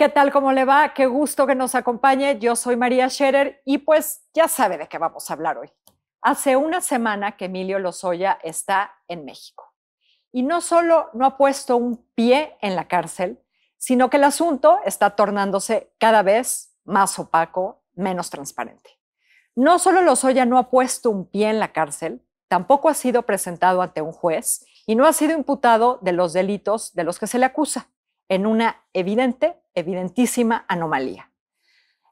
¿Qué tal? ¿Cómo le va? Qué gusto que nos acompañe. Yo soy María Scherer y pues ya sabe de qué vamos a hablar hoy. Hace una semana que Emilio Lozoya está en México. Y no solo no ha puesto un pie en la cárcel, sino que el asunto está tornándose cada vez más opaco, menos transparente. No solo Lozoya no ha puesto un pie en la cárcel, tampoco ha sido presentado ante un juez y no ha sido imputado de los delitos de los que se le acusa, en una evidente evidentísima anomalía.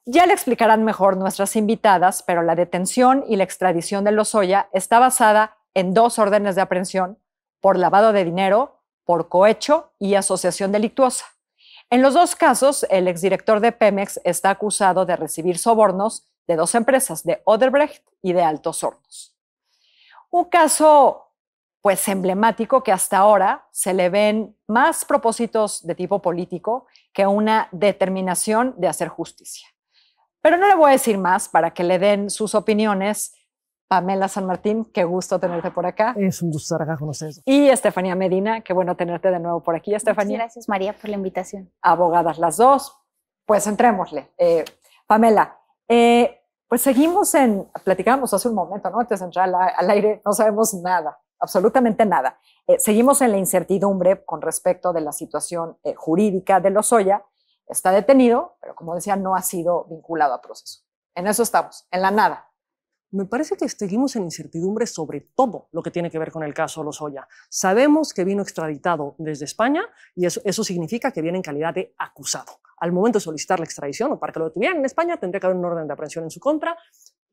Ya le explicarán mejor nuestras invitadas, pero la detención y la extradición de Lozoya está basada en dos órdenes de aprehensión por lavado de dinero, por cohecho y asociación delictuosa. En los dos casos, el exdirector de Pemex está acusado de recibir sobornos de dos empresas, de Oderbrecht y de Altos Hornos. Un caso pues emblemático que hasta ahora se le ven más propósitos de tipo político que una determinación de hacer justicia. Pero no le voy a decir más para que le den sus opiniones. Pamela San Martín, qué gusto tenerte por acá. Es un gusto estar acá con ustedes. Y Estefanía Medina, qué bueno tenerte de nuevo por aquí, Estefanía. Muchas gracias, María, por la invitación. Abogadas las dos. Pues entrémosle. Eh, Pamela, eh, pues seguimos en, platicamos hace un momento, ¿no? Antes de entrar al aire, no sabemos nada absolutamente nada. Eh, seguimos en la incertidumbre con respecto de la situación eh, jurídica de Lozoya. Está detenido, pero como decía, no ha sido vinculado a proceso. En eso estamos, en la nada. Me parece que seguimos en incertidumbre sobre todo lo que tiene que ver con el caso Lozoya. Sabemos que vino extraditado desde España y eso, eso significa que viene en calidad de acusado. Al momento de solicitar la extradición o para que lo detuvieran en España tendría que haber un orden de aprehensión en su contra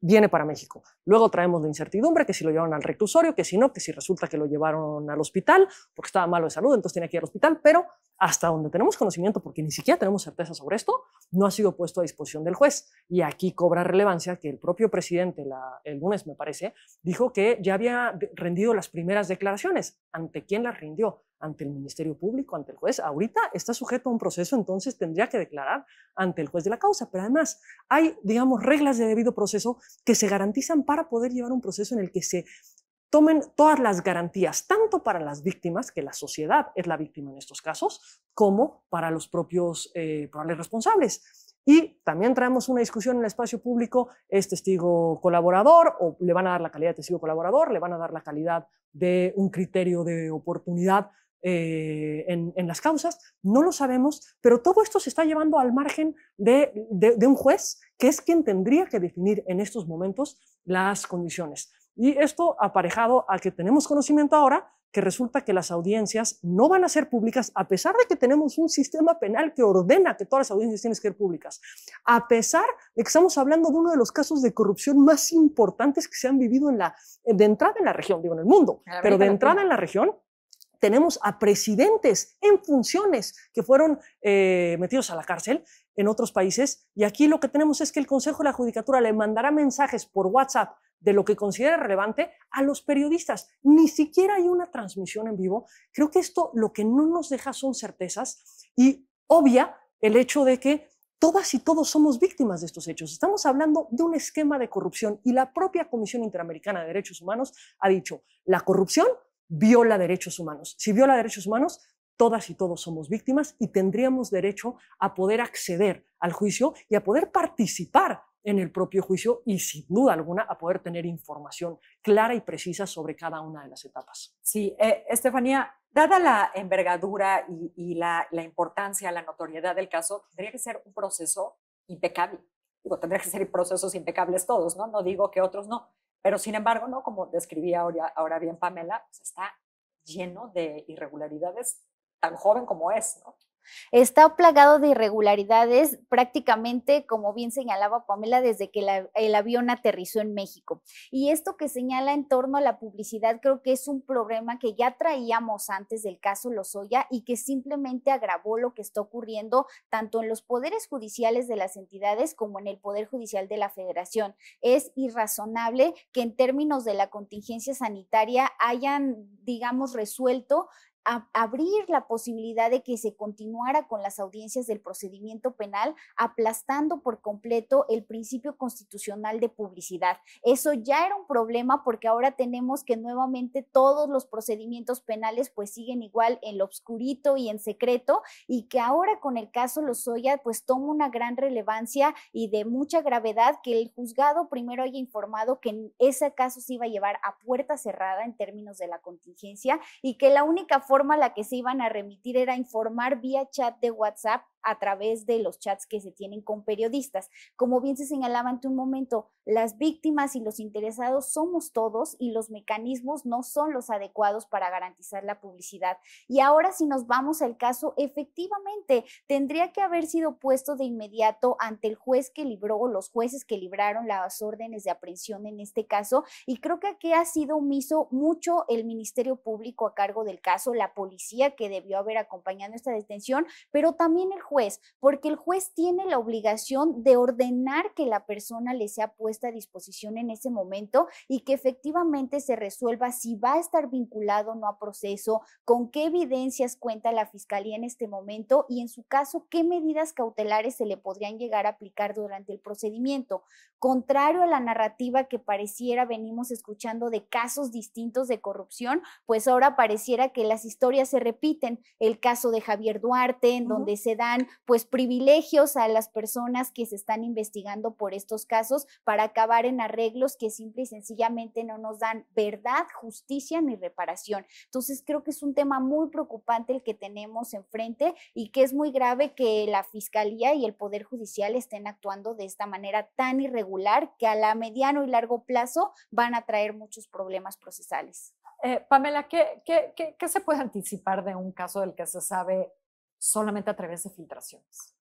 viene para México. Luego traemos la incertidumbre, que si lo llevaron al reclusorio, que si no, que si resulta que lo llevaron al hospital porque estaba malo de salud, entonces tiene que ir al hospital, pero hasta donde tenemos conocimiento, porque ni siquiera tenemos certeza sobre esto, no ha sido puesto a disposición del juez. Y aquí cobra relevancia que el propio presidente, la, el lunes me parece, dijo que ya había rendido las primeras declaraciones. ¿Ante quién las rindió? ante el Ministerio Público, ante el juez. Ahorita está sujeto a un proceso, entonces tendría que declarar ante el juez de la causa. Pero además hay, digamos, reglas de debido proceso que se garantizan para poder llevar un proceso en el que se tomen todas las garantías, tanto para las víctimas, que la sociedad es la víctima en estos casos, como para los propios eh, probables responsables. Y también traemos una discusión en el espacio público, es testigo colaborador o le van a dar la calidad de testigo colaborador, le van a dar la calidad de un criterio de oportunidad eh, en, las causas, no lo sabemos, pero todo esto se está llevando al margen de, un juez, que es quien tendría que definir en estos momentos las condiciones. Y esto aparejado a que tenemos conocimiento ahora, que resulta que las audiencias no van a ser públicas, a pesar de que tenemos un sistema penal que ordena que todas las audiencias tienen que ser públicas, a pesar de que estamos hablando de uno de los casos de corrupción más importantes que se han vivido en la, de entrada en la región, digo en el mundo, pero de entrada en la región, tenemos a presidentes en funciones que fueron eh, metidos a la cárcel en otros países y aquí lo que tenemos es que el Consejo de la Judicatura le mandará mensajes por WhatsApp de lo que considera relevante a los periodistas. Ni siquiera hay una transmisión en vivo. Creo que esto lo que no nos deja son certezas y obvia el hecho de que todas y todos somos víctimas de estos hechos. Estamos hablando de un esquema de corrupción y la propia Comisión Interamericana de Derechos Humanos ha dicho, la corrupción viola derechos humanos. Si viola derechos humanos, todas y todos somos víctimas y tendríamos derecho a poder acceder al juicio y a poder participar en el propio juicio y sin duda alguna a poder tener información clara y precisa sobre cada una de las etapas. Sí, eh, Estefanía, dada la envergadura y, la, importancia, la notoriedad del caso, tendría que ser un proceso impecable. Digo, tendría que ser procesos impecables todos, No digo que otros no, pero sin embargo, ¿no? como describía ahora, bien Pamela, pues, está lleno de irregularidades tan joven como es. ¿no? Está plagado de irregularidades prácticamente, como bien señalaba Pamela, desde que el avión aterrizó en México. Y esto que señala en torno a la publicidad creo que es un problema que ya traíamos antes del caso Lozoya y que simplemente agravó lo que está ocurriendo tanto en los poderes judiciales de las entidades como en el Poder Judicial de la Federación. Es irrazonable que en términos de la contingencia sanitaria hayan, digamos, resuelto abrir la posibilidad de que se continuara con las audiencias del procedimiento penal, aplastando por completo el principio constitucional de publicidad. Eso ya era un problema porque ahora tenemos que nuevamente todos los procedimientos penales pues siguen igual en lo obscurito y en secreto y que ahora con el caso Lozoya pues toma una gran relevancia y de mucha gravedad que el juzgado primero haya informado que ese caso se iba a llevar a puerta cerrada en términos de la contingencia y que la única forma forma a la que se iban a remitir era informar vía chat de WhatsApp a través de los chats que se tienen con periodistas. Como bien se señalaba ante un momento, las víctimas y los interesados somos todos y los mecanismos no son los adecuados para garantizar la publicidad. Y ahora si nos vamos al caso, efectivamente tendría que haber sido puesto de inmediato ante el juez que libró o los jueces que libraron las órdenes de aprehensión en este caso. Y creo que aquí ha sido omiso mucho el Ministerio Público a cargo del caso, la policía que debió haber acompañado esta detención, pero también el juez juez, porque el juez tiene la obligación de ordenar que la persona le sea puesta a disposición en ese momento y que efectivamente se resuelva si va a estar vinculado o no a proceso, con qué evidencias cuenta la fiscalía en este momento y en su caso qué medidas cautelares se le podrían llegar a aplicar durante el procedimiento. Contrario a la narrativa que pareciera venimos escuchando de casos distintos de corrupción, pues ahora pareciera que las historias se repiten. El caso de Javier Duarte, en donde se dan pues privilegios a las personas que se están investigando por estos casos para acabar en arreglos que simple y sencillamente no nos dan verdad, justicia ni reparación. Entonces creo que es un tema muy preocupante el que tenemos enfrente y que es muy grave que la Fiscalía y el Poder Judicial estén actuando de esta manera tan irregular que a la mediano y largo plazo van a traer muchos problemas procesales. Eh, Pamela, qué se puede anticipar de un caso del que se sabe solamente a través de filtraciones.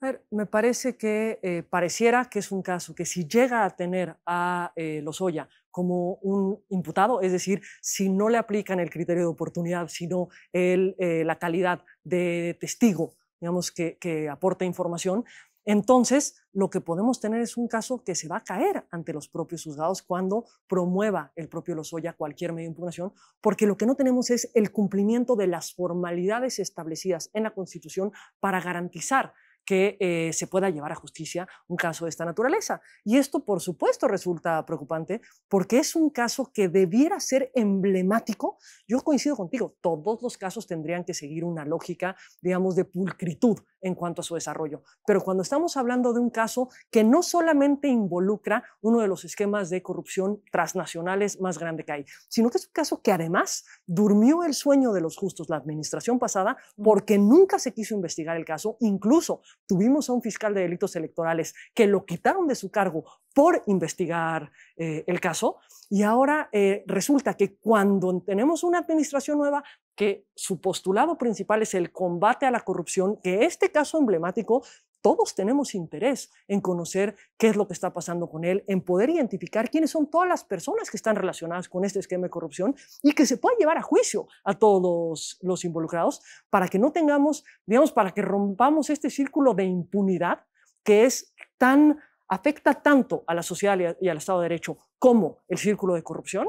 A ver, me parece que eh, pareciera que es un caso que si llega a tener a eh, los Lozoya como un imputado, es decir, si no le aplican el criterio de oportunidad, sino el, eh, la calidad de testigo digamos, que aporta información, entonces lo que podemos tener es un caso que se va a caer ante los propios juzgados cuando promueva el propio Lozoya cualquier medio de impugnación, porque lo que no tenemos es el cumplimiento de las formalidades establecidas en la Constitución para garantizar que eh, se pueda llevar a justicia un caso de esta naturaleza. Y esto, por supuesto, resulta preocupante porque es un caso que debiera ser emblemático. Yo coincido contigo, todos los casos tendrían que seguir una lógica, digamos, de pulcritud en cuanto a su desarrollo. Pero cuando estamos hablando de un caso que no solamente involucra uno de los esquemas de corrupción transnacionales más grande que hay, sino que es un caso que además durmió el sueño de los justos la administración pasada porque nunca se quiso investigar el caso. Incluso tuvimos a un fiscal de delitos electorales que lo quitaron de su cargo por investigar eh, el caso. Y ahora eh, resulta que cuando tenemos una administración nueva, que su postulado principal es el combate a la corrupción, que este caso emblemático todos tenemos interés en conocer qué es lo que está pasando con él, en poder identificar quiénes son todas las personas que están relacionadas con este esquema de corrupción y que se pueda llevar a juicio a todos los, involucrados para que no tengamos, digamos, para que rompamos este círculo de impunidad que es tan afecta tanto a la sociedad y al Estado de Derecho como el círculo de corrupción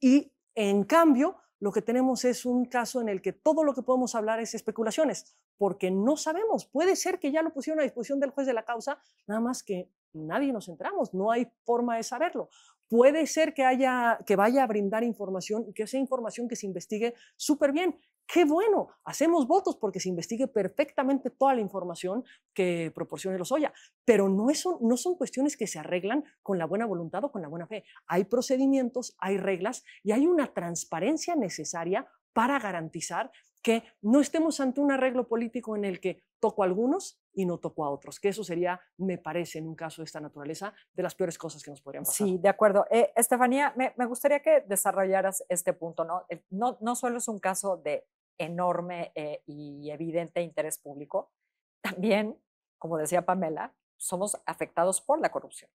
y en cambio lo que tenemos es un caso en el que todo lo que podemos hablar es especulaciones, porque no sabemos. Puede ser que ya lo pusieron a disposición del juez de la causa, nada más que nadie nos entramos. no hay forma de saberlo. Puede ser que, haya, que vaya a brindar información y que sea información que se investigue súper bien, qué bueno, hacemos votos porque se investigue perfectamente toda la información que proporcione oya pero no, es, no son cuestiones que se arreglan con la buena voluntad o con la buena fe. Hay procedimientos, hay reglas y hay una transparencia necesaria para garantizar que no estemos ante un arreglo político en el que toco a algunos y no toco a otros, que eso sería, me parece, en un caso de esta naturaleza, de las peores cosas que nos podrían pasar. Sí, de acuerdo. Eh, Estefanía, me, gustaría que desarrollaras este punto, ¿no? Eh, ¿no? No solo es un caso de enorme eh, y evidente interés público, también, como decía Pamela, somos afectados por la corrupción.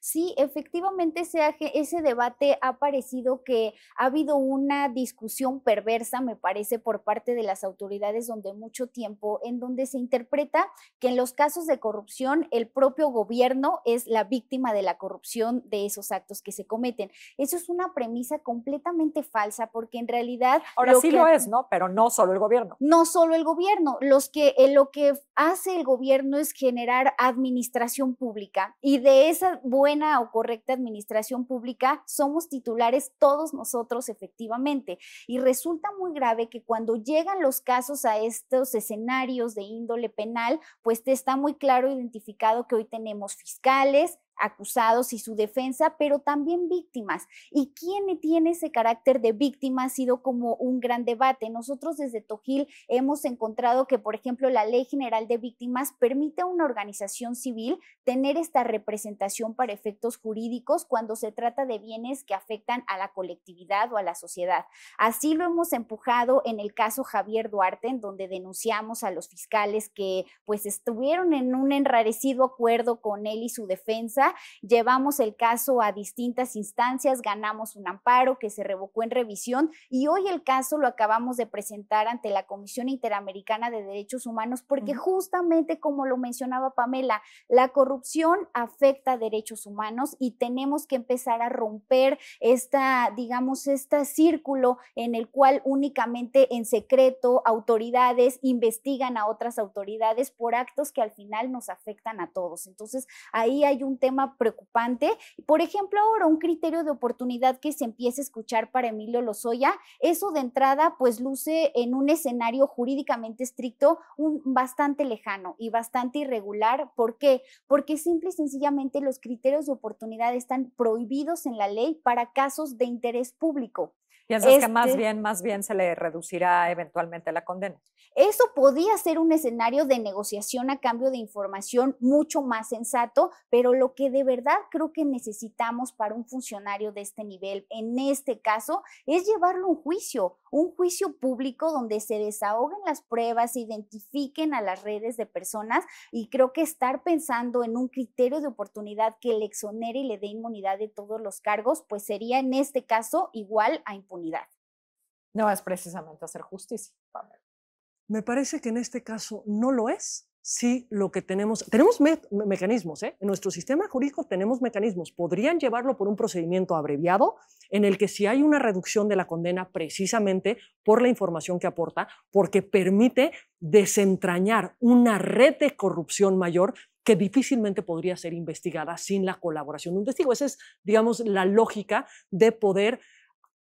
Sí, efectivamente ese, debate ha parecido que ha habido una discusión perversa, me parece, por parte de las autoridades donde mucho tiempo, en donde se interpreta que en los casos de corrupción el propio gobierno es la víctima de la corrupción de esos actos que se cometen. Eso es una premisa completamente falsa porque en realidad... Ahora sí lo es, ¿no? Pero no solo el gobierno. No solo el gobierno. Los que, eh, lo que hace el gobierno es generar administración pública y de esa buena o correcta administración pública somos titulares todos nosotros efectivamente. Y resulta muy grave que cuando llegan los casos a estos escenarios de índole penal, pues te está muy claro identificado que hoy tenemos fiscales, acusados y su defensa, pero también víctimas. ¿Y quién tiene ese carácter de víctima? Ha sido como un gran debate. Nosotros desde Tojil hemos encontrado que, por ejemplo, la Ley General de Víctimas permite a una organización civil tener esta representación para efectos jurídicos cuando se trata de bienes que afectan a la colectividad o a la sociedad. Así lo hemos empujado en el caso Javier Duarte, en donde denunciamos a los fiscales que pues estuvieron en un enrarecido acuerdo con él y su defensa llevamos el caso a distintas instancias, ganamos un amparo que se revocó en revisión y hoy el caso lo acabamos de presentar ante la Comisión Interamericana de Derechos Humanos porque justamente como lo mencionaba Pamela, la corrupción afecta derechos humanos y tenemos que empezar a romper esta, digamos, este círculo en el cual únicamente en secreto autoridades investigan a otras autoridades por actos que al final nos afectan a todos. Entonces, ahí hay un tema preocupante preocupante. Por ejemplo, ahora un criterio de oportunidad que se empieza a escuchar para Emilio Lozoya, eso de entrada pues luce en un escenario jurídicamente estricto un, bastante lejano y bastante irregular. ¿Por qué? Porque simple y sencillamente los criterios de oportunidad están prohibidos en la ley para casos de interés público. Piensas que más este bien, más bien se le reducirá eventualmente la condena. Eso podía ser un escenario de negociación a cambio de información mucho más sensato, pero lo que de verdad creo que necesitamos para un funcionario de este nivel, en este caso, es llevarlo a un juicio, un juicio público donde se desahoguen las pruebas, se identifiquen a las redes de personas y creo que estar pensando en un criterio de oportunidad que le exonere y le dé inmunidad de todos los cargos, pues sería en este caso igual a impunidad no es precisamente hacer justicia, Me parece que en este caso no lo es. Sí, lo que tenemos, tenemos mecanismos, ¿eh? en nuestro sistema jurídico tenemos mecanismos, podrían llevarlo por un procedimiento abreviado en el que si hay una reducción de la condena precisamente por la información que aporta, porque permite desentrañar una red de corrupción mayor que difícilmente podría ser investigada sin la colaboración de un testigo. Esa es, digamos, la lógica de poder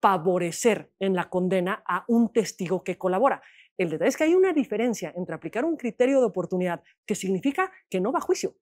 favorecer en la condena a un testigo que colabora. El detalle es que hay una diferencia entre aplicar un criterio de oportunidad que significa que no va a juicio,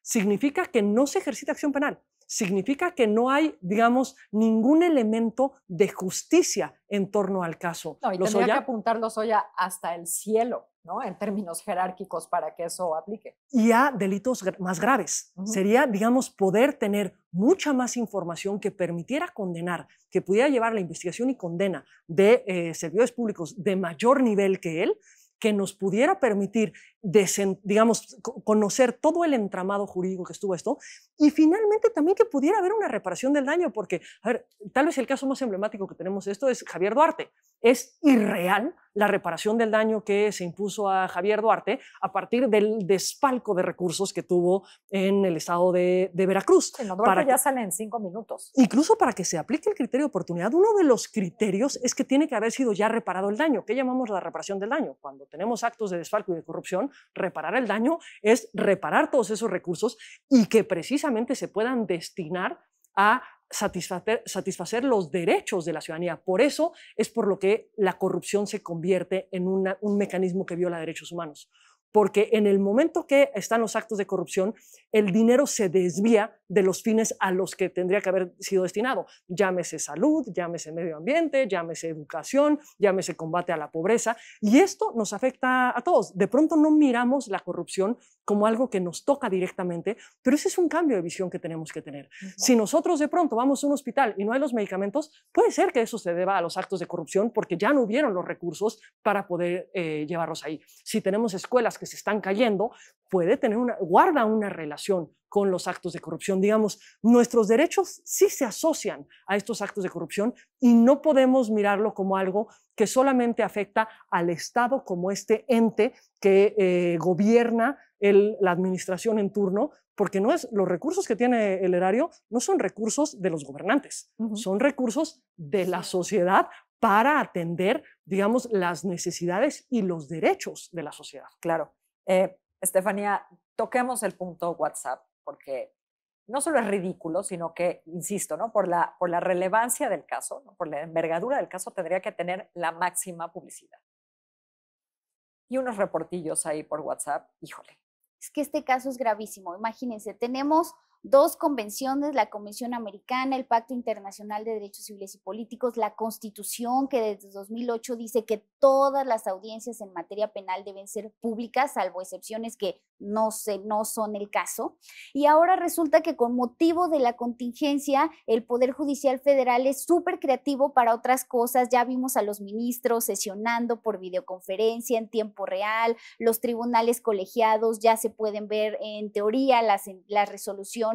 significa que no se ejercita acción penal, significa que no hay, digamos, ningún elemento de justicia en torno al caso. No, y Lozoya, que apuntar Lozoya hasta el cielo. En términos jerárquicos para que eso aplique. Y a delitos más graves. Sería, digamos, poder tener mucha más información que permitiera condenar, que pudiera llevar la investigación y condena de eh, servidores públicos de mayor nivel que él, que nos pudiera permitir, digamos, conocer todo el entramado jurídico que estuvo esto, y finalmente también que pudiera haber una reparación del daño, porque, a ver, tal vez el caso más emblemático que tenemos de esto es Javier Duarte. Es irreal la reparación del daño que se impuso a Javier Duarte a partir del despalco de recursos que tuvo en el estado de, Veracruz. En ya sale en cinco minutos. Incluso para que se aplique el criterio de oportunidad, uno de los criterios es que tiene que haber sido ya reparado el daño. ¿Qué llamamos la reparación del daño? Cuando tenemos actos de desfalco y de corrupción, reparar el daño es reparar todos esos recursos y que precisamente se puedan destinar a satisfacer, los derechos de la ciudadanía. Por eso es por lo que la corrupción se convierte en un mecanismo que viola derechos humanos porque en el momento que están los actos de corrupción, el dinero se desvía de los fines a los que tendría que haber sido destinado. Llámese salud, llámese medio ambiente, llámese educación, llámese combate a la pobreza. Y esto nos afecta a todos. De pronto no miramos la corrupción como algo que nos toca directamente, pero ese es un cambio de visión que tenemos que tener. Si nosotros de pronto vamos a un hospital y no hay los medicamentos, puede ser que eso se deba a los actos de corrupción porque ya no hubieron los recursos para poder eh, llevarlos ahí. Si tenemos escuelas que se están cayendo, puede tener una, guarda una relación con los actos de corrupción. Digamos, nuestros derechos sí se asocian a estos actos de corrupción y no podemos mirarlo como algo que solamente afecta al Estado como este ente que eh, gobierna la administración en turno, porque no es, los recursos que tiene el erario no son recursos de los gobernantes, son recursos de la sociedad para atender, digamos, las necesidades y los derechos de la sociedad. Claro. Eh, Estefanía, toquemos el punto WhatsApp, porque no solo es ridículo, sino que, insisto, ¿no? por, la, por la relevancia del caso, por la envergadura del caso, tendría que tener la máxima publicidad. Y unos reportillos ahí por WhatsApp, híjole. Es que este caso es gravísimo. Imagínense, tenemos dos convenciones, la Convención Americana, el Pacto Internacional de Derechos Civiles y Políticos, la Constitución, que desde 2008 dice que todas las audiencias en materia penal deben ser públicas, salvo excepciones que no, se, no son el caso. Y ahora resulta que con motivo de la contingencia, el Poder Judicial Federal es súper creativo para otras cosas. Ya vimos a los ministros sesionando por videoconferencia en tiempo real, los tribunales colegiados ya se pueden ver en teoría las, las resoluciones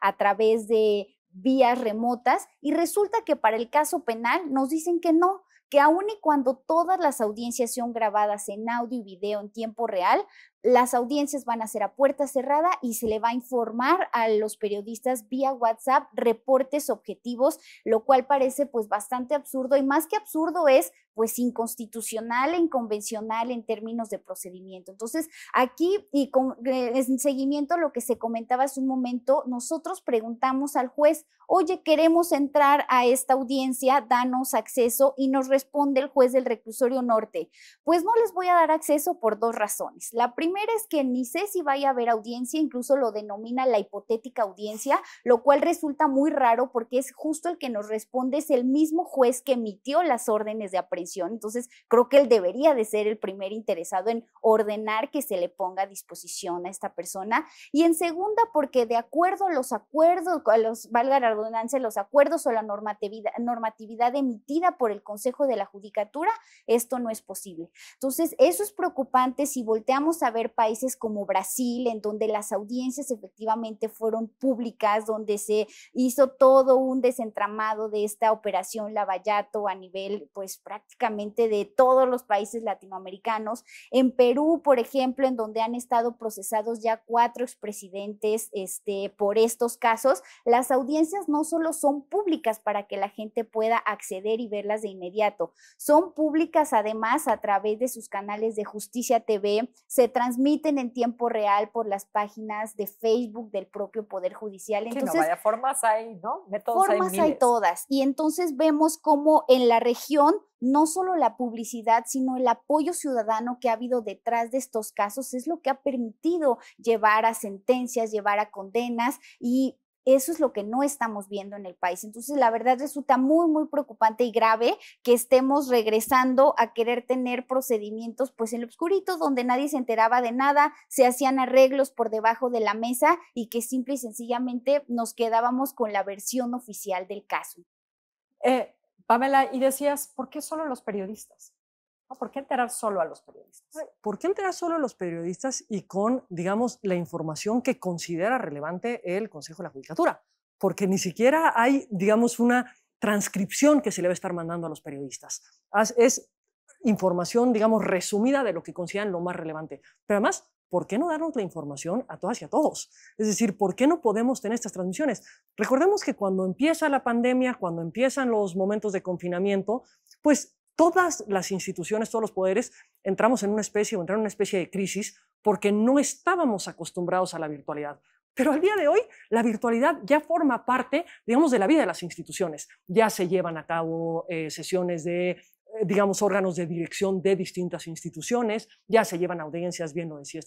a través de vías remotas y resulta que para el caso penal nos dicen que no, que aun y cuando todas las audiencias son grabadas en audio y video en tiempo real, las audiencias van a ser a puerta cerrada y se le va a informar a los periodistas vía WhatsApp reportes objetivos, lo cual parece pues bastante absurdo y más que absurdo es pues inconstitucional inconvencional en términos de procedimiento. Entonces, aquí y con, eh, en seguimiento a lo que se comentaba hace un momento, nosotros preguntamos al juez, oye, queremos entrar a esta audiencia, danos acceso y nos responde el juez del reclusorio norte, pues no les voy a dar acceso por dos razones. La primera primera es que ni sé si vaya a haber audiencia, incluso lo denomina la hipotética audiencia, lo cual resulta muy raro porque es justo el que nos responde, es el mismo juez que emitió las órdenes de aprehensión. Entonces, creo que él debería de ser el primer interesado en ordenar que se le ponga a disposición a esta persona. Y en segunda, porque de acuerdo a los acuerdos, los, valga la redundancia, los acuerdos o la normatividad, normatividad emitida por el Consejo de la Judicatura, esto no es posible. Entonces, eso es preocupante si volteamos a ver países como Brasil, en donde las audiencias efectivamente fueron públicas, donde se hizo todo un desentramado de esta operación Lavallato a nivel, pues prácticamente de todos los países latinoamericanos. En Perú, por ejemplo, en donde han estado procesados ya cuatro expresidentes este, por estos casos, las audiencias no solo son públicas para que la gente pueda acceder y verlas de inmediato, son públicas además a través de sus canales de Justicia TV, se transmiten transmiten en tiempo real por las páginas de Facebook del propio Poder Judicial. Entonces, no vaya, formas hay, ¿no? formas hay todas. Y entonces vemos cómo en la región no solo la publicidad, sino el apoyo ciudadano que ha habido detrás de estos casos es lo que ha permitido llevar a sentencias, llevar a condenas y eso es lo que no estamos viendo en el país. Entonces, la verdad resulta muy, muy preocupante y grave que estemos regresando a querer tener procedimientos pues en lo oscurito, donde nadie se enteraba de nada, se hacían arreglos por debajo de la mesa y que simple y sencillamente nos quedábamos con la versión oficial del caso. Eh, Pamela, y decías, ¿por qué solo los periodistas? ¿Por qué enterar solo a los periodistas? ¿Por qué enterar solo a los periodistas y con, digamos, la información que considera relevante el Consejo de la Judicatura? Porque ni siquiera hay, digamos, una transcripción que se le va a estar mandando a los periodistas. Es información, digamos, resumida de lo que consideran lo más relevante. Pero además, ¿por qué no darnos la información a todas y a todos? Es decir, ¿por qué no podemos tener estas transmisiones? Recordemos que cuando empieza la pandemia, cuando empiezan los momentos de confinamiento, pues todas las instituciones, todos los poderes, entramos en una especie o entraron en una especie de crisis porque no estábamos acostumbrados a la virtualidad. Pero al día de hoy, la virtualidad ya forma parte, digamos, de la vida de las instituciones. Ya se llevan a cabo eh, sesiones de eh, digamos, órganos de dirección de distintas instituciones, ya se llevan audiencias, viendo lo decía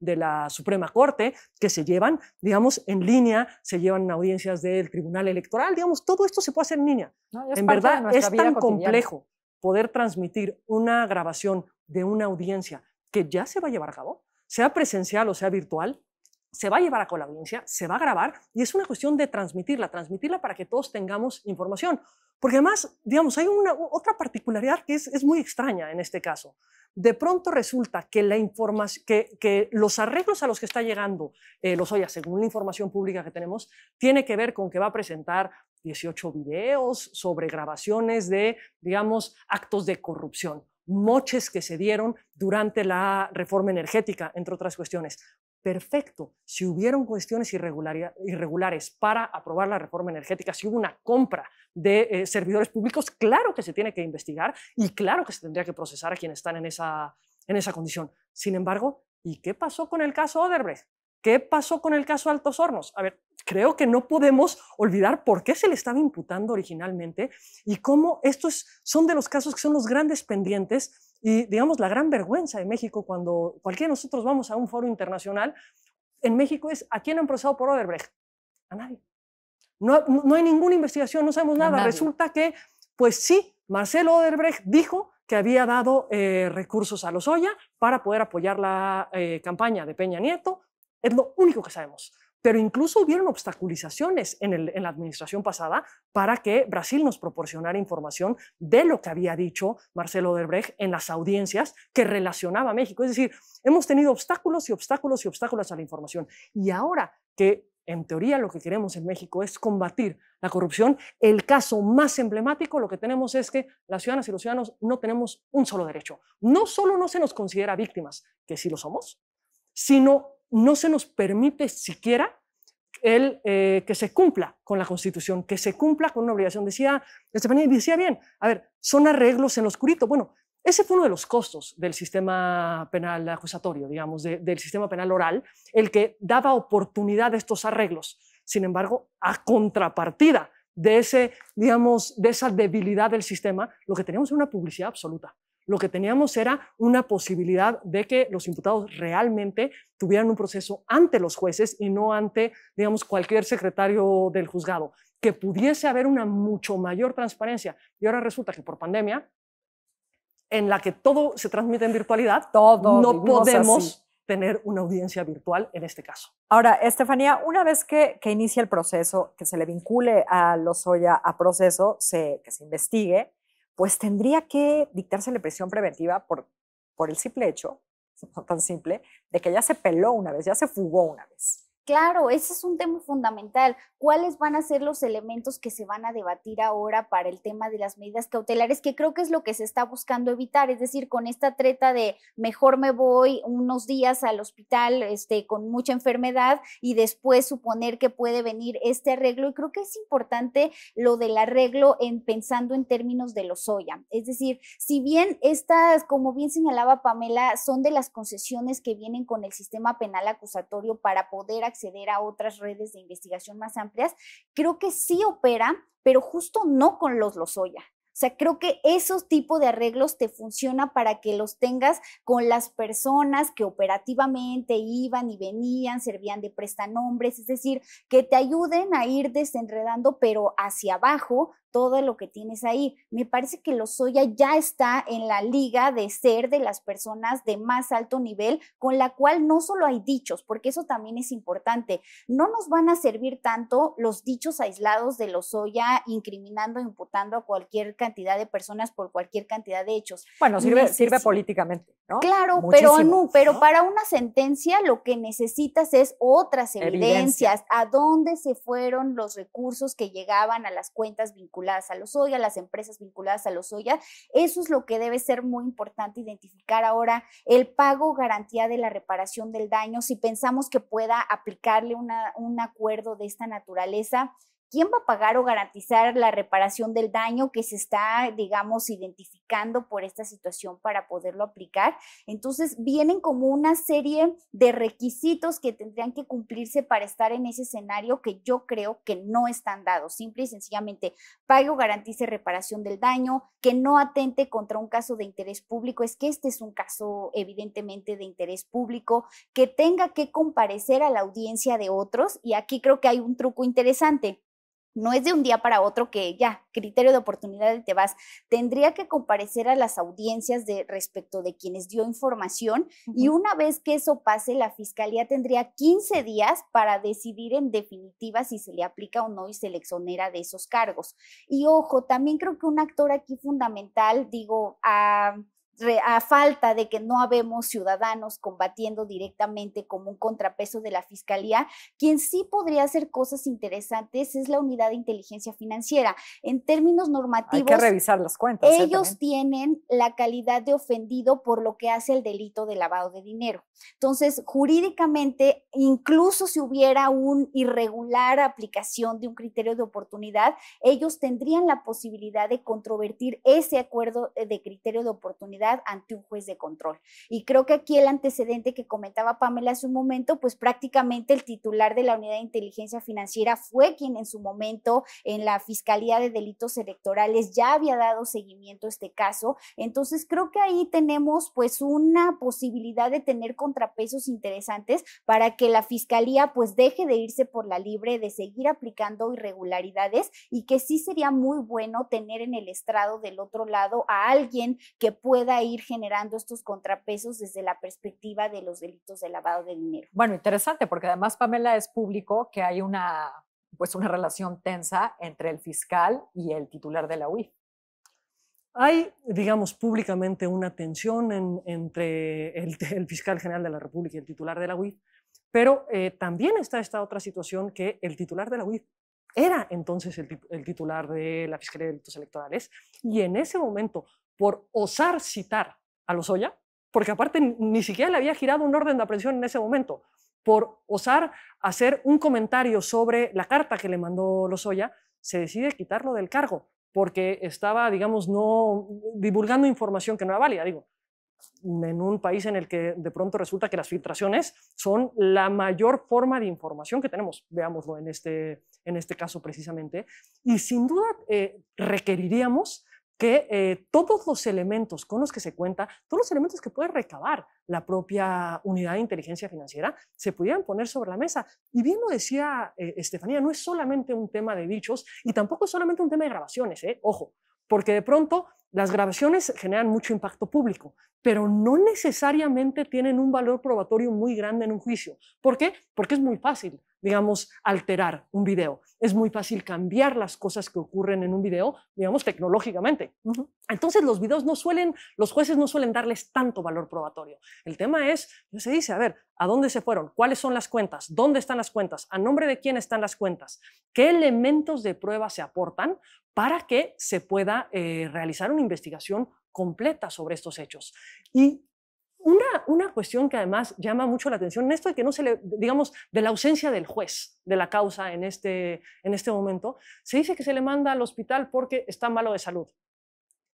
de la, Suprema Corte, que se llevan, digamos, en línea, se llevan audiencias del Tribunal Electoral, digamos, todo esto se puede hacer en línea. en verdad, es tan complejo poder transmitir una grabación de una audiencia que ya se va a llevar a cabo, sea presencial o sea virtual, se va a llevar a cabo la audiencia, se va a grabar y es una cuestión de transmitirla, transmitirla para que todos tengamos información. Porque además, digamos, hay una, otra particularidad que es, muy extraña en este caso. De pronto resulta que, la que, los arreglos a los que está llegando eh, los OYA, según la información pública que tenemos, tiene que ver con que va a presentar 18 videos sobre grabaciones de, digamos, actos de corrupción, moches que se dieron durante la reforma energética, entre otras cuestiones. Perfecto, si hubieron cuestiones irregulares para aprobar la reforma energética, si hubo una compra de eh, servidores públicos, claro que se tiene que investigar y claro que se tendría que procesar a quienes están en esa, en esa condición. Sin embargo, ¿y qué pasó con el caso Oderbrecht? ¿Qué pasó con el caso Altos Hornos? A ver, creo que no podemos olvidar por qué se le estaba imputando originalmente y cómo estos son de los casos que son los grandes pendientes y, digamos, la gran vergüenza de México cuando cualquiera de nosotros vamos a un foro internacional en México es ¿a quién han procesado por Oderbrecht? A nadie. No, no hay ninguna investigación, no sabemos nada. Resulta que, pues sí, Marcelo Oderbrecht dijo que había dado eh, recursos a los Oya para poder apoyar la eh, campaña de Peña Nieto, es lo único que sabemos. Pero incluso hubieron obstaculizaciones en, la administración pasada para que Brasil nos proporcionara información de lo que había dicho Marcelo Odebrecht en las audiencias que relacionaba a México. Es decir, hemos tenido obstáculos y obstáculos y obstáculos a la información. Y ahora que en teoría lo que queremos en México es combatir la corrupción. El caso más emblemático, lo que tenemos es que las ciudadanas y los ciudadanos no tenemos un solo derecho. No solo no se nos considera víctimas, que sí lo somos, sino no se nos permite siquiera el eh, que se cumpla con la Constitución, que se cumpla con una obligación. Decía Estefanía, decía bien, a ver, son arreglos en lo oscurito. Bueno, ese fue uno de los costos del sistema penal acusatorio, digamos, del sistema penal oral, el que daba oportunidad a estos arreglos. Sin embargo, a contrapartida de, ese, digamos, de esa debilidad del sistema, lo que teníamos era una publicidad absoluta lo que teníamos era una posibilidad de que los imputados realmente tuvieran un proceso ante los jueces y no ante, digamos, cualquier secretario del juzgado, que pudiese haber una mucho mayor transparencia. Y ahora resulta que por pandemia, en la que todo se transmite en virtualidad, todo no podemos tener una audiencia virtual en este caso. Ahora, Estefanía, una vez que, que inicia el proceso, que se le vincule a oya a proceso, que se investigue, pues tendría que dictarse la presión preventiva por, por el simple hecho, no tan simple, de que ya se peló una vez, ya se fugó una vez. Claro, ese es un tema fundamental. ¿Cuáles van a ser los elementos que se van a debatir ahora para el tema de las medidas cautelares? Que creo que es lo que se está buscando evitar, es decir, con esta treta de mejor me voy unos días al hospital este, con mucha enfermedad y después suponer que puede venir este arreglo. Y creo que es importante lo del arreglo en pensando en términos de los soya. Es decir, si bien estas, como bien señalaba Pamela, son de las concesiones que vienen con el sistema penal acusatorio para poder acceder a otras redes de investigación más amplias, creo que sí opera, pero justo no con los Lozoya. O sea, creo que esos tipos de arreglos te funciona para que los tengas con las personas que operativamente iban y venían, servían de prestanombres, es decir, que te ayuden a ir desenredando, pero hacia abajo, todo lo que tienes ahí. Me parece que Lozoya ya está en la liga de ser de las personas de más alto nivel, con la cual no solo hay dichos, porque eso también es importante. No nos van a servir tanto los dichos aislados de Lozoya incriminando, imputando a cualquier cantidad de personas por cualquier cantidad de hechos. Bueno, sirve, sirve políticamente, ¿no? Claro, pero, no, pero para una sentencia lo que necesitas es otras evidencias, a dónde se fueron los recursos que llegaban a las cuentas vinculadas a los soya, las empresas vinculadas a los soya. Eso es lo que debe ser muy importante identificar ahora, el pago garantía de la reparación del daño, si pensamos que pueda aplicarle una, un acuerdo de esta naturaleza ¿quién va a pagar o garantizar la reparación del daño que se está, digamos, identificando por esta situación para poderlo aplicar? Entonces, vienen como una serie de requisitos que tendrían que cumplirse para estar en ese escenario que yo creo que no están dados. Simple y sencillamente, pague o garantice reparación del daño, que no atente contra un caso de interés público. Es que este es un caso evidentemente de interés público, que tenga que comparecer a la audiencia de otros. Y aquí creo que hay un truco interesante no es de un día para otro que ya, criterio de oportunidad te vas. Tendría que comparecer a las audiencias de respecto de quienes dio información y una vez que eso pase, la fiscalía tendría 15 días para decidir en definitiva si se le aplica o no y se le exonera de esos cargos. Y ojo, también creo que un actor aquí fundamental, digo, a a falta de que no habemos ciudadanos combatiendo directamente como un contrapeso de la fiscalía, quien sí podría hacer cosas interesantes es la unidad de inteligencia financiera. En términos normativos, hay que revisar las cuentas. ¿eh? Ellos tienen la calidad de ofendido por lo que hace el delito de lavado de dinero. Entonces, jurídicamente, incluso si hubiera una irregular aplicación de un criterio de oportunidad, ellos tendrían la posibilidad de controvertir ese acuerdo eh, de criterio de oportunidad ante un juez de control. Y creo que aquí el antecedente que comentaba Pamela hace un momento, pues prácticamente el titular de la Unidad de Inteligencia Financiera fue quien en su momento en la Fiscalía de Delitos Electorales ya había dado seguimiento a este caso. Entonces creo que ahí tenemos pues una posibilidad de tener contrapesos interesantes para que la Fiscalía pues deje de irse por la libre, de seguir aplicando irregularidades y que sí sería muy bueno tener en el estrado del otro lado a alguien que pueda ir generando estos contrapesos desde la perspectiva de los delitos de lavado de dinero. Bueno, interesante, porque además Pamela es público que hay una, pues una relación tensa entre el fiscal y el titular de la UIF. Hay, digamos, públicamente una tensión entre el, fiscal general de la República y el titular de la UIF, pero eh, también está esta otra situación que el titular de la UIF era entonces el, el, titular de la Fiscalía de Delitos Electorales y en ese momento por osar citar a Lozoya, porque aparte ni siquiera le había girado un orden de aprehensión en ese momento, por osar hacer un comentario sobre la carta que le mandó Lozoya, se decide quitarlo del cargo porque estaba, digamos, no divulgando información que no era válida. Digo, en un país en el que de pronto resulta que las filtraciones son la mayor forma de información que tenemos, veámoslo en este, en este caso precisamente, y sin duda eh, requeriríamos que eh, todos los elementos con los que se cuenta, todos los elementos que puede recabar la propia unidad de inteligencia financiera, se pudieran poner sobre la mesa. Y bien lo decía eh, Estefanía, no es solamente un tema de dichos y tampoco es solamente un tema de grabaciones, eh, ojo, porque de pronto las grabaciones generan mucho impacto público, pero no necesariamente tienen un valor probatorio muy grande en un juicio. ¿Por qué? Porque es muy fácil digamos, alterar un video. Es muy fácil cambiar las cosas que ocurren en un video, digamos, tecnológicamente. Entonces los videos no suelen, los jueces no suelen darles tanto valor probatorio. El tema es, se dice, a ver, ¿a dónde se fueron? ¿Cuáles son las cuentas? ¿Dónde están las cuentas? ¿A nombre de quién están las cuentas? ¿Qué elementos de prueba se aportan para que se pueda eh, realizar una investigación completa sobre estos hechos? Y una, cuestión que además llama mucho la atención esto de que no se le, digamos, de la ausencia del juez de la causa en este, este momento, se dice que se le manda al hospital porque está malo de salud.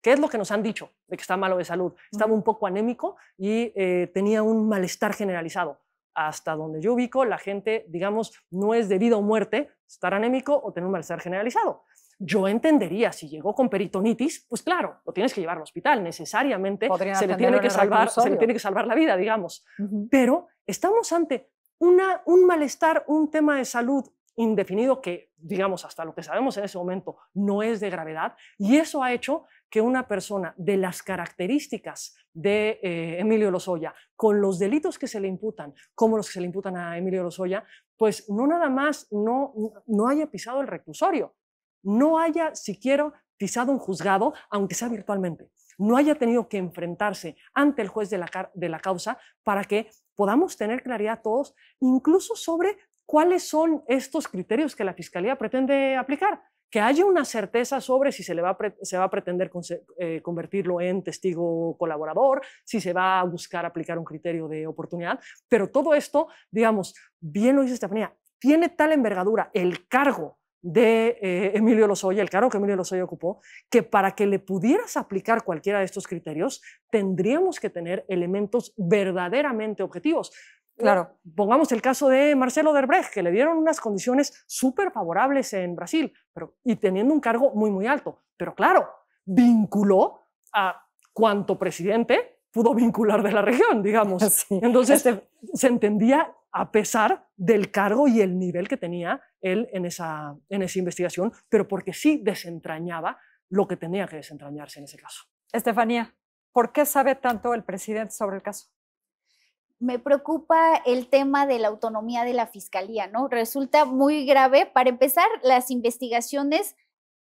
¿Qué es lo que nos han dicho de que está malo de salud? Estaba un poco anémico y eh, tenía un malestar generalizado hasta donde yo ubico, la gente, digamos, no es debido a muerte estar anémico o tener un malestar generalizado yo entendería, si llegó con peritonitis, pues claro, lo tienes que llevar al hospital, necesariamente se le, tiene que salvar, la vida, digamos. Pero estamos ante un malestar, un tema de salud indefinido que, digamos, hasta lo que sabemos en ese momento no es de gravedad, y eso ha hecho que una persona de las características de eh, Emilio Lozoya, con los delitos que se le imputan, como los que se le imputan a Emilio Lozoya, pues no nada más no, no haya pisado el reclusorio, no haya siquiera pisado un juzgado, aunque sea virtualmente, no haya tenido que enfrentarse ante el juez de la, causa para que podamos tener claridad todos, incluso sobre cuáles son estos criterios que la Fiscalía pretende aplicar que haya una certeza sobre si se, va, a pretender eh, convertirlo en testigo colaborador, si se va a buscar aplicar un criterio de oportunidad, pero todo esto, digamos, bien lo dice Estefanía, tiene tal envergadura el cargo de eh, Emilio Lozoya, el cargo que Emilio Lozoya ocupó, que para que le pudieras aplicar cualquiera de estos criterios, tendríamos que tener elementos verdaderamente objetivos. Claro, pongamos el caso de Marcelo Derbrecht, que le dieron unas condiciones súper favorables en Brasil pero, y teniendo un cargo muy, muy alto. Pero claro, vinculó a cuanto presidente pudo vincular de la región, digamos. Entonces este se entendía a pesar del cargo y el nivel que tenía él en esa, investigación, pero porque sí desentrañaba lo que tenía que desentrañarse en ese caso. Estefanía, ¿por qué sabe tanto el presidente sobre el caso? me preocupa el tema de la autonomía de la fiscalía, ¿no? Resulta muy grave. Para empezar, las investigaciones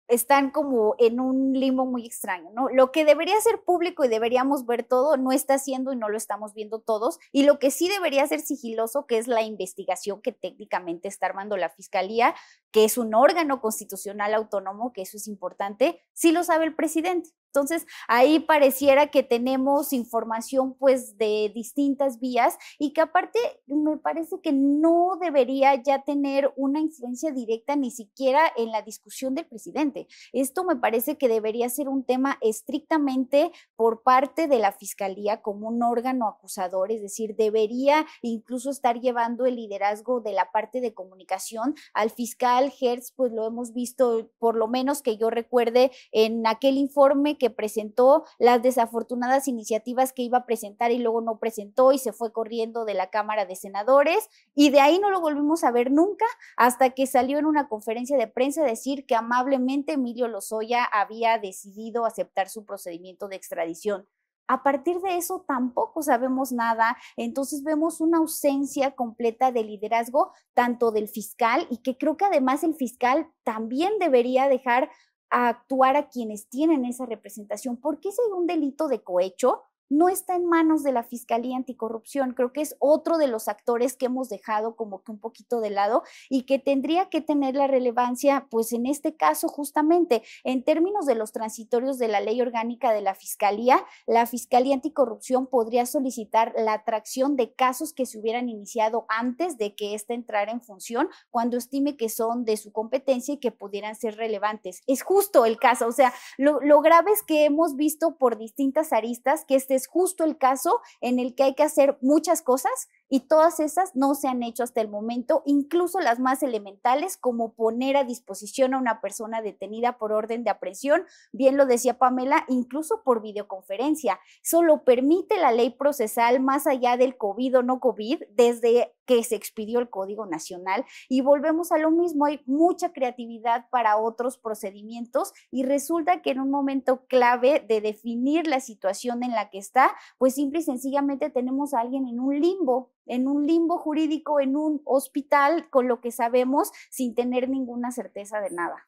están como en un limbo muy extraño, ¿no? Lo que debería ser público y deberíamos ver todo, no está siendo y no lo estamos viendo todos, y lo que sí debería ser sigiloso, que es la investigación que técnicamente está armando la Fiscalía, que es un órgano constitucional autónomo, que eso es importante, sí lo sabe el presidente. Entonces, ahí pareciera que tenemos información pues de distintas vías y que aparte me parece que no debería ya tener una influencia directa ni siquiera en la discusión del presidente. Esto me parece que debería ser un tema estrictamente por parte de la Fiscalía como un órgano acusador, es decir, debería incluso estar llevando el liderazgo de la parte de comunicación al fiscal Hertz, pues lo hemos visto por lo menos que yo recuerde en aquel informe que que presentó, las desafortunadas iniciativas que iba a presentar y luego no presentó y se fue corriendo de la Cámara de Senadores y de ahí no lo volvimos a ver nunca hasta que salió en una conferencia de prensa decir que amablemente Emilio Lozoya había decidido aceptar su procedimiento de extradición. A partir de eso tampoco sabemos nada, entonces vemos una ausencia completa de liderazgo tanto del fiscal y que creo que además el fiscal también debería dejar a actuar a quienes tienen esa representación, porque es un delito de cohecho no está en manos de la Fiscalía Anticorrupción. Creo que es otro de los actores que hemos dejado como que un poquito de lado y que tendría que tener la relevancia, pues en este caso justamente, en términos de los transitorios de la ley orgánica de la Fiscalía, la Fiscalía Anticorrupción podría solicitar la atracción de casos que se hubieran iniciado antes de que ésta entrara en función, cuando estime que son de su competencia y que pudieran ser relevantes. Es justo el caso, o sea, lo, lo grave es que hemos visto por distintas aristas que este es justo el caso en el que hay que hacer muchas cosas y todas esas no se han hecho hasta el momento, incluso las más elementales, como poner a disposición a una persona detenida por orden de aprehensión, bien lo decía Pamela, incluso por videoconferencia. Solo permite la ley procesal más allá del COVID o no COVID desde que se expidió el Código Nacional. Y volvemos a lo mismo, hay mucha creatividad para otros procedimientos y resulta que en un momento clave de definir la situación en la que está, pues simple y sencillamente tenemos a alguien en un limbo en un limbo jurídico, en un hospital, con lo que sabemos sin tener ninguna certeza de nada.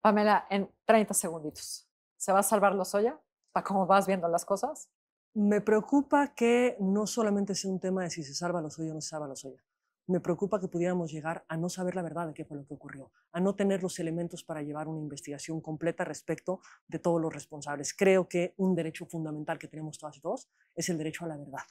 Pamela, en 30 segunditos, ¿se va a salvar Lozoya? ¿Para cómo vas viendo las cosas? Me preocupa que no solamente sea un tema de si se salva Lozoya o no se salva soya. Me preocupa que pudiéramos llegar a no saber la verdad de qué fue lo que ocurrió, a no tener los elementos para llevar una investigación completa respecto de todos los responsables. Creo que un derecho fundamental que tenemos todas y todos es el derecho a la verdad.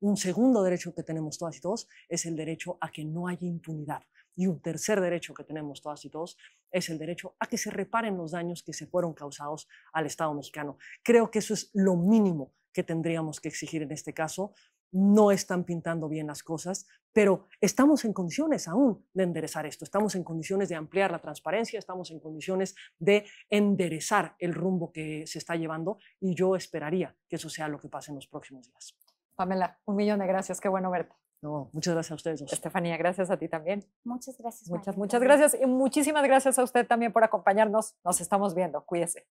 Un segundo derecho que tenemos todas y todos es el derecho a que no haya impunidad. Y un tercer derecho que tenemos todas y todos es el derecho a que se reparen los daños que se fueron causados al Estado mexicano. Creo que eso es lo mínimo que tendríamos que exigir en este caso. No están pintando bien las cosas, pero estamos en condiciones aún de enderezar esto. Estamos en condiciones de ampliar la transparencia, estamos en condiciones de enderezar el rumbo que se está llevando y yo esperaría que eso sea lo que pase en los próximos días. Pamela, un millón de gracias, qué bueno verte. No, muchas gracias a ustedes Estefanía, gracias a ti también. Muchas gracias. Muchas, muchas gracias y muchísimas gracias a usted también por acompañarnos. Nos estamos viendo. Cuídese.